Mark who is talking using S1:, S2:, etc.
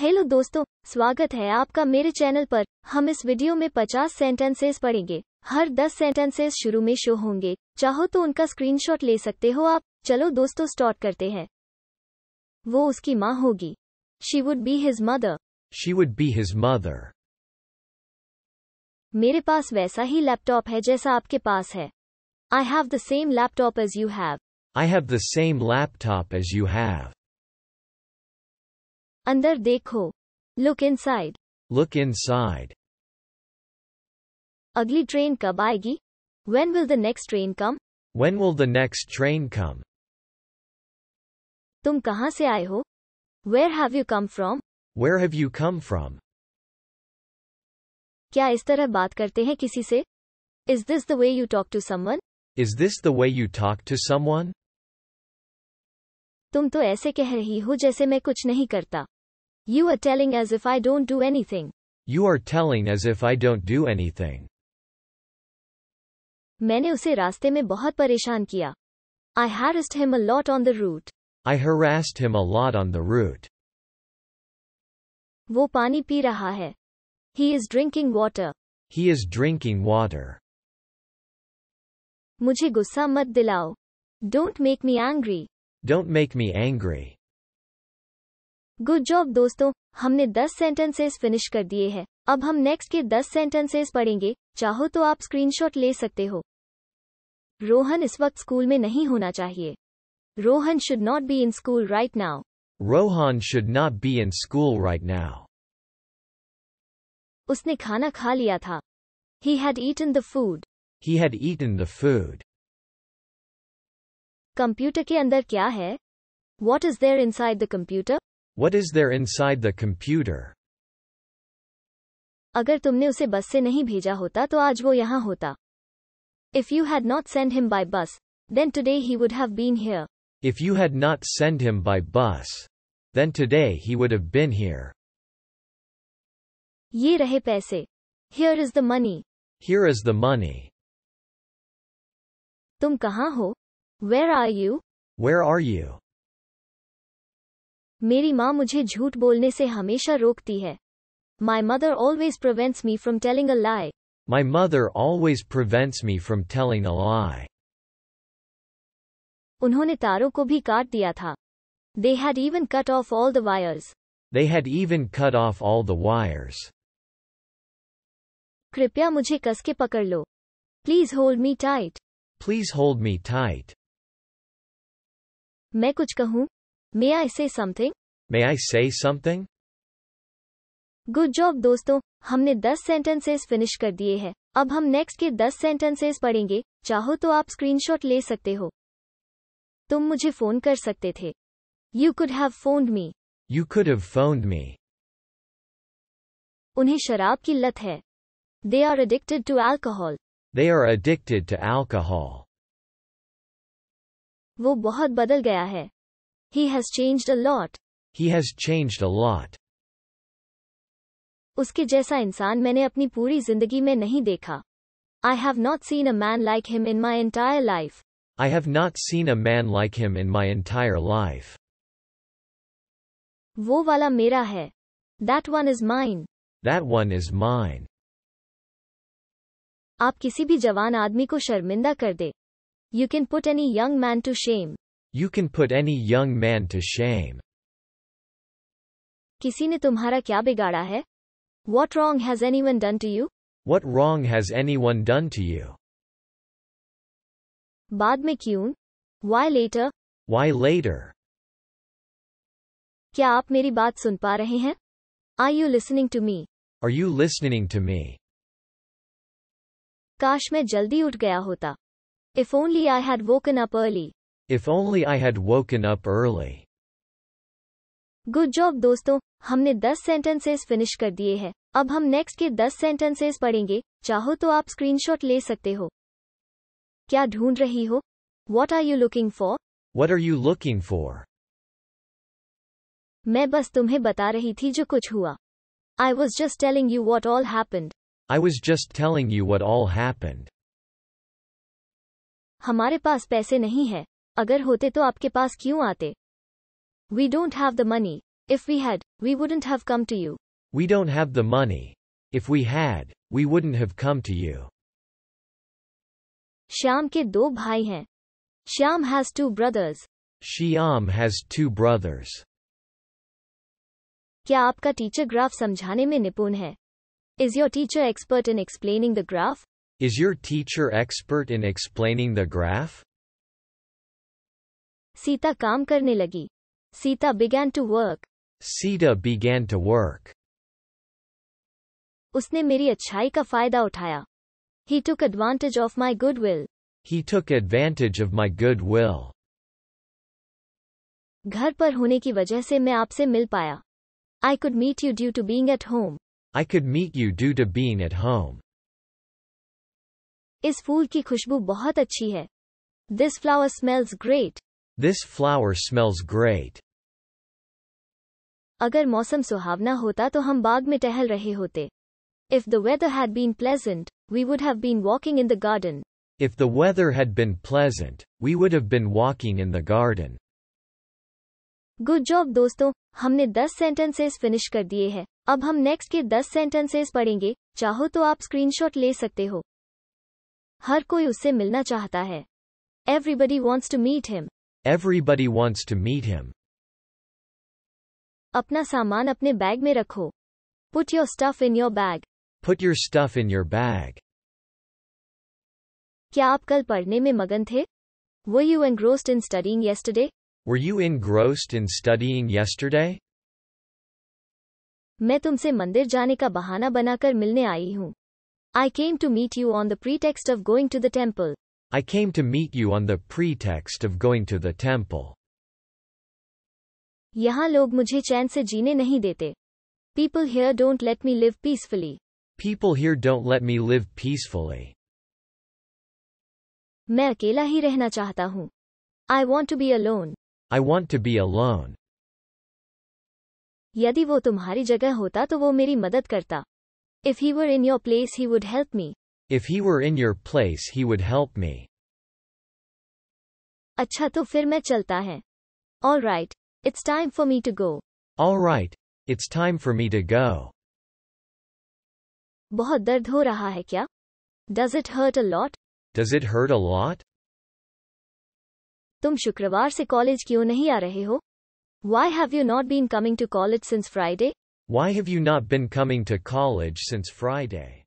S1: Hello दोस्तों स्वागत है आपका मेरे चैनल पर हम इस वीडियो में 50 सेंटेंसेस पढ़ेंगे हर 10 सेंटेंसेस शुरू में शो होंगे चाहो तो उनका स्क्रीनशॉट ले सकते हो आप चलो दोस्तों स्टार्ट करते हैं वो उसकी माँ होगी she would be his mother
S2: she would be his mother
S1: मेरे पास वैसा ही लैपटॉप है जैसा आपके पास है I have the same laptop as you have
S2: I have the same laptop as you have
S1: अंदर देखो look inside
S2: look inside
S1: अगली ट्रेन कब आएगी when will the next train come
S2: when will the next train come
S1: तुम कहाँ से आए हो where have you come from
S2: where have you come from
S1: क्या इस तरह बात करते हैं किसी से is this the way you talk to someone
S2: is this the way you talk to someone
S1: तुम तो ऐसे कह रही हो जैसे मैं कुछ नहीं करता You are telling as if I don't do anything.
S2: You are telling as if I don't do anything.
S1: मैंने उसे रास्ते में बहुत परेशान किया. I harassed him a lot on the route.
S2: I harassed him a lot on the route.
S1: वो पानी P रहा है. He is drinking water.
S2: He is drinking water.
S1: मुझे गुस्सा मत दिलाओ. Don't make me angry.
S2: Don't make me angry.
S1: Good job दोस्तों हमने 10 सेंटेंसेस फिनिश कर दिए हैं अब हम नेक्स्ट के 10 सेंटेंसेस पढ़ेंगे चाहो तो आप स्क्रीनशॉट ले सकते हो रोहन इस वक्त स्कूल में नहीं होना चाहिए Rohan should not be in school right now
S2: Rohan should not be in school right now
S1: उसने खाना खा लिया था he had eaten the food
S2: he had eaten the food
S1: computer के अंदर क्या है what is there inside the computer
S2: What is there inside the computer?
S1: अगर तुमने उसे बस से नहीं भेजा होता तो आज वो यहाँ होता If you had not sent him by bus, then today he would have been here.
S2: If you had not sent him by bus, then today he would have been here.
S1: ये रहे पैसे. Here is the money.
S2: Here is the money.
S1: तुम कहाँ हो? Where are you?
S2: Where are you?
S1: मेरी माँ मुझे झूठ बोलने से हमेशा रोकती है My mother always prevents me from telling a lie.
S2: My mother always prevents me from telling a lie.
S1: उन्होंने तारों को भी काट दिया था. They had even cut off all the wires.
S2: They had even cut off all the wires.
S1: कृपया मुझे कसके पकड़ लो. Please hold me tight.
S2: Please hold me tight.
S1: मैं कुछ कहूँ? May I say something
S2: may I say something?
S1: Good job दोस्तों हमने दस सेंटेंसेस फिनिश कर दिए हैं अब हम नेक्स्ट के दस सेंटेंसेस पढ़ेंगे चाहो तो आप स्क्रीनशॉट ले सकते हो तुम मुझे फोन कर सकते थे you could have phoned me
S2: you could have phoned me
S1: उन्हें शराब की लत है they are addicted to alcohol
S2: they are addicted to alcohol
S1: वो बहुत बदल गया है He has changed a lot.
S2: He has changed a lot.
S1: उसके जैसा इंसान मैंने अपनी पूरी जिंदगी में नहीं देखा I have not seen a man like him in my entire life.
S2: I have not seen a man like him in my entire life.
S1: वो वाला मेरा है. That one is mine.
S2: That one is mine.
S1: आप किसी भी जवान आदमी को शर्मिंदा कर दे. You can put any young man to shame.
S2: You can put any young man to shame.
S1: किसी ने तुम्हारा क्या बिगाड़ा है? What wrong has anyone done to you?
S2: What wrong has anyone done to you?
S1: बाद में क्यों? Why later?
S2: Why later?
S1: क्या आप मेरी बात सुन पा रहे हैं? Are you listening to me?
S2: Are you listening to me?
S1: काश मैं जल्दी उठ गया होता. If only I had woken up early.
S2: If only I had woken up early.
S1: Good job दोस्तों हमने 10 सेंटेंसेस फिनिश कर दिए हैं अब हम नेक्स्ट के 10 सेंटेंसेस पढ़ेंगे चाहो तो आप स्क्रीनशॉट ले सकते हो क्या ढूंढ रही हो what are you looking for
S2: what are you looking for
S1: मैं बस तुम्हें बता रही थी जो कुछ हुआ I was just telling you what all happened
S2: I was just telling you what all happened
S1: हमारे पास पैसे नहीं है we don't have the money. If we had, we wouldn't have come to you.
S2: We don't have the money. If we had, we wouldn't have come to you.
S1: Shyam के दो भाई हैं. Shyam has two brothers.
S2: Shyam has two brothers.
S1: Is your teacher expert in explaining the graph?
S2: Is your teacher expert in explaining the graph?
S1: Sita काम करने लगी Sita began to work
S2: Sita began to work
S1: उसने मेरी अच्छाई का फायदा उठाया he took advantage of my goodwill
S2: he took advantage of my goodwill
S1: घर पर होने की वजह से मैं आपसे मिल पाया I could meet you due to being at home
S2: I could meet you due to being at home
S1: इस फूल की खुशबू बहुत अच्छी है this flower smells great
S2: This flower smells great.
S1: अगर मौसम सुहावना होता तो हम बाग में टहल रहे होते. If the weather had been pleasant, we would have been walking in the garden.
S2: If the weather had been pleasant, we would have been walking in the garden.
S1: Good job दोस्तों, हमने 10 sentences finish कर दिए हैं. अब हम next के 10 sentences पढ़ेंगे, चाहो तो आप screenshot ले सकते हो. हर कोई उससे मिलना चाहता है. Everybody wants to meet him.
S2: Everybody wants to meet him.
S1: अपना सामान अपने बैग में रखो. Put your stuff in your bag.
S2: Put your stuff in your bag.
S1: क्या आप कल पढ़ने में मगन थे? Were you engrossed in studying yesterday?
S2: Were you engrossed in studying yesterday?
S1: मैं तुमसे मंदिर जाने का बहाना बनाकर मिलने आई हूँ. I came to meet you on the pretext of going to the temple.
S2: I came to meet you on the pretext of going to the temple.
S1: यहाँ लोग मुझे चैन से जीने नहीं देते. People here don't let me live peacefully.
S2: People here don't let me live peacefully.
S1: मैं अकेला ही रहना चाहता हूँ. I want to be alone.
S2: I want to be alone.
S1: यदि वो तुम्हारी जगह होता तो वो मेरी मदद करता. If he were in your place he would help me.
S2: If he were in your place he would help me.
S1: अच्छा तो फिर मैं चलता है. All right. It's time for me to go.
S2: All right. It's time for me to go.
S1: बहुत दर्द हो रहा है क्या? Does it hurt a lot?
S2: Does it hurt a lot?
S1: तुम शुक्रवार से कॉलेज क्यों नहीं आ रहे हो? Why have you not been coming to college since Friday?
S2: Why have you not been coming to college since Friday?